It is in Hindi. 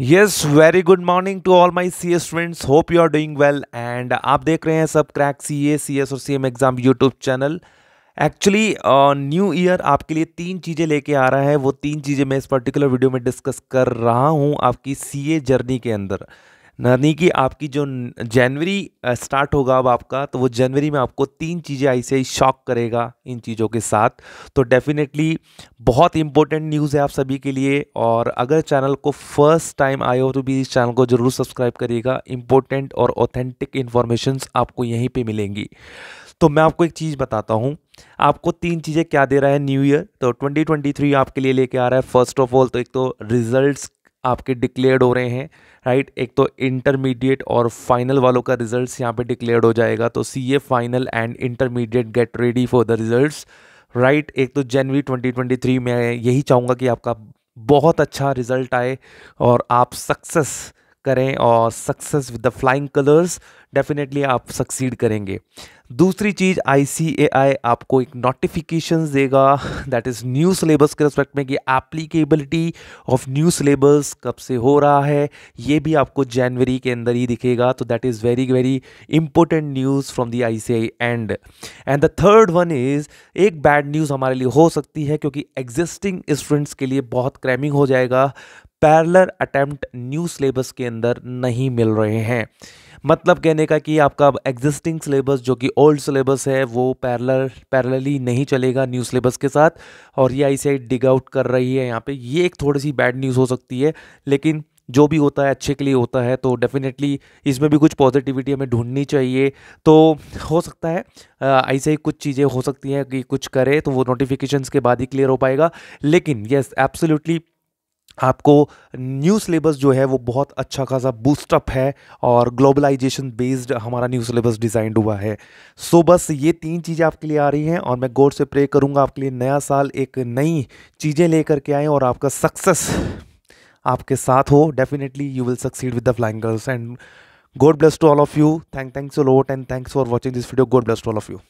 yes very good morning to all my C S students hope you are doing well and आप देख रहे हैं सब क्रैक सी ए सी एस और C M exam YouTube channel actually new year आपके लिए तीन चीज़ें लेके आ रहा है वो तीन चीज़ें मैं इस पर्टिकुलर वीडियो में डिस्कस कर रहा हूँ आपकी सी ए जर्नी के अंदर यानी कि आपकी जो जनवरी स्टार्ट होगा अब आपका तो वो जनवरी में आपको तीन चीज़ें ऐसे ही शॉक करेगा इन चीज़ों के साथ तो डेफिनेटली बहुत इंपॉर्टेंट न्यूज़ है आप सभी के लिए और अगर चैनल को फर्स्ट टाइम आए हो तो भी इस चैनल को ज़रूर सब्सक्राइब करिएगा इंपॉर्टेंट और ऑथेंटिक इन्फॉर्मेशन आपको यहीं पर मिलेंगी तो मैं आपको एक चीज़ बताता हूँ आपको तीन चीज़ें क्या दे रहा है न्यू ईयर तो 2023 आपके लिए लेके आ रहा है फर्स्ट ऑफ ऑल तो एक तो रिजल्ट्स आपके डिक्लेयर्ड हो रहे हैं राइट एक तो इंटरमीडिएट और फाइनल वालों का रिजल्ट्स यहाँ पे डिक्लेयर्ड हो जाएगा तो C A final and intermediate get ready for the results right एक तो जनवरी 2023 में यही चाहूँगा कि आपका बहुत अच्छा रिजल्ट आए और आप सक्सेस करें और success with the flying colours definitely आप सक्सीड करेंगे दूसरी चीज़ आई आपको एक नोटिफिकेशन देगा दैट इज़ न्यू सिलेबस के रिस्पेक्ट में कि एप्लीकेबिलिटी ऑफ न्यू सिलेबस कब से हो रहा है ये भी आपको जनवरी के अंदर ही दिखेगा तो that is very very important news from the I C I and and the third one is एक बैड न्यूज़ हमारे लिए हो सकती है क्योंकि एग्जिस्टिंग स्टूडेंट्स के लिए बहुत क्रैमिंग हो जाएगा पैरलर अटैम्प्ट न्यू सिलेबस के अंदर नहीं मिल रहे हैं मतलब कहने का कि आपका एग्जिस्टिंग सिलेबस जो कि ओल्ड सिलेबस है वो पैरलर पैरलली नहीं चलेगा न्यू सिलेबस के साथ और ये आई सी डिग आउट कर रही है यहाँ पे ये एक थोड़ी सी बैड न्यूज़ हो सकती है लेकिन जो भी होता है अच्छे के लिए होता है तो डेफिनेटली इसमें भी कुछ पॉजिटिविटी हमें ढूंढनी चाहिए तो हो सकता है ऐसे ही कुछ चीज़ें हो सकती हैं कि कुछ करे तो वो नोटिफिकेशंस के बाद ही क्लियर हो पाएगा लेकिन यस एब्सोल्युटली आपको न्यू सिलेबस जो है वो बहुत अच्छा खासा बूस्टअप है और ग्लोबलाइजेशन बेस्ड हमारा न्यू सिलेबस डिज़ाइंड हुआ है सो so, बस ये तीन चीज़ें आपके लिए आ रही हैं और मैं गौर से प्रे करूँगा आपके लिए नया साल एक नई चीज़ें लेकर के आएँ और आपका सक्सेस आपके साथ हो definitely you will succeed with the flying girls and God bless to all of you thank thanks a lot and thanks for watching this video God bless to all of you